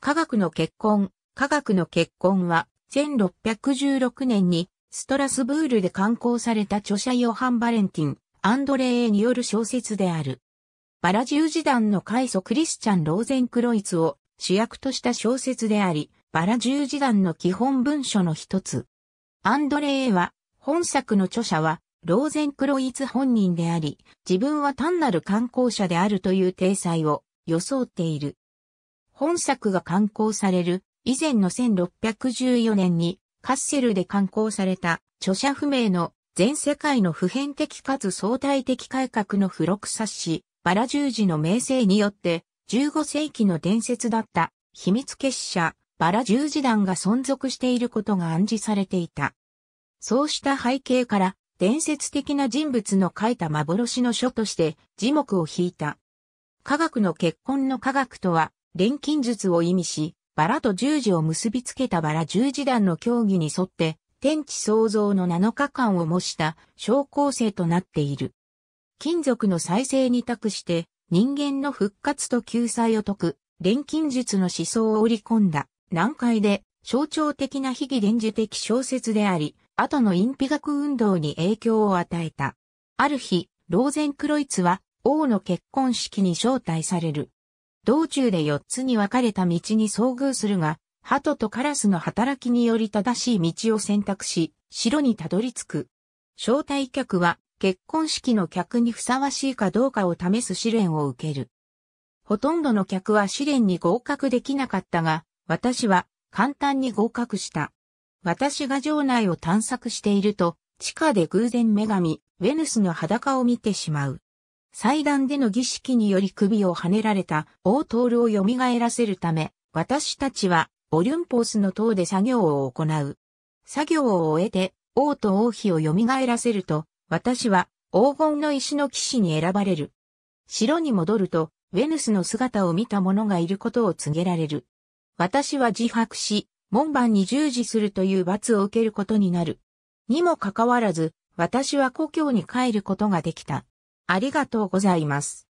科学の結婚、科学の結婚は、1616年に、ストラスブールで刊行された著者ヨハン・バレンティン、アンドレーによる小説である。バラ十字団の開祖クリスチャン・ローゼンクロイツを主役とした小説であり、バラ十字団の基本文書の一つ。アンドレーは、本作の著者は、ローゼンクロイツ本人であり、自分は単なる観光者であるという体裁を装っている。本作が刊行される以前の1614年にカッセルで刊行された著者不明の全世界の普遍的かつ相対的改革の付録冊子、バラ十字の名声によって15世紀の伝説だった秘密結社、バラ十字団が存続していることが暗示されていた。そうした背景から伝説的な人物の書いた幻の書として字幕を引いた。科学の結婚の科学とは錬金術を意味し、バラと十字を結びつけたバラ十字団の競技に沿って、天地創造の7日間を模した小構成となっている。金属の再生に託して、人間の復活と救済を解く、錬金術の思想を織り込んだ、難解で、象徴的な非義伝授的小説であり、後の陰蔽学運動に影響を与えた。ある日、ローゼンクロイツは、王の結婚式に招待される。道中で4つに分かれた道に遭遇するが、鳩とカラスの働きにより正しい道を選択し、城にたどり着く。招待客は結婚式の客にふさわしいかどうかを試す試練を受ける。ほとんどの客は試練に合格できなかったが、私は簡単に合格した。私が城内を探索していると、地下で偶然女神、ウェヌスの裸を見てしまう。祭壇での儀式により首をはねられた王トールを蘇らせるため、私たちはオリュンポースの塔で作業を行う。作業を終えて王と王妃を蘇らせると、私は黄金の石の騎士に選ばれる。城に戻ると、ウェヌスの姿を見た者がいることを告げられる。私は自白し、門番に従事するという罰を受けることになる。にもかかわらず、私は故郷に帰ることができた。ありがとうございます。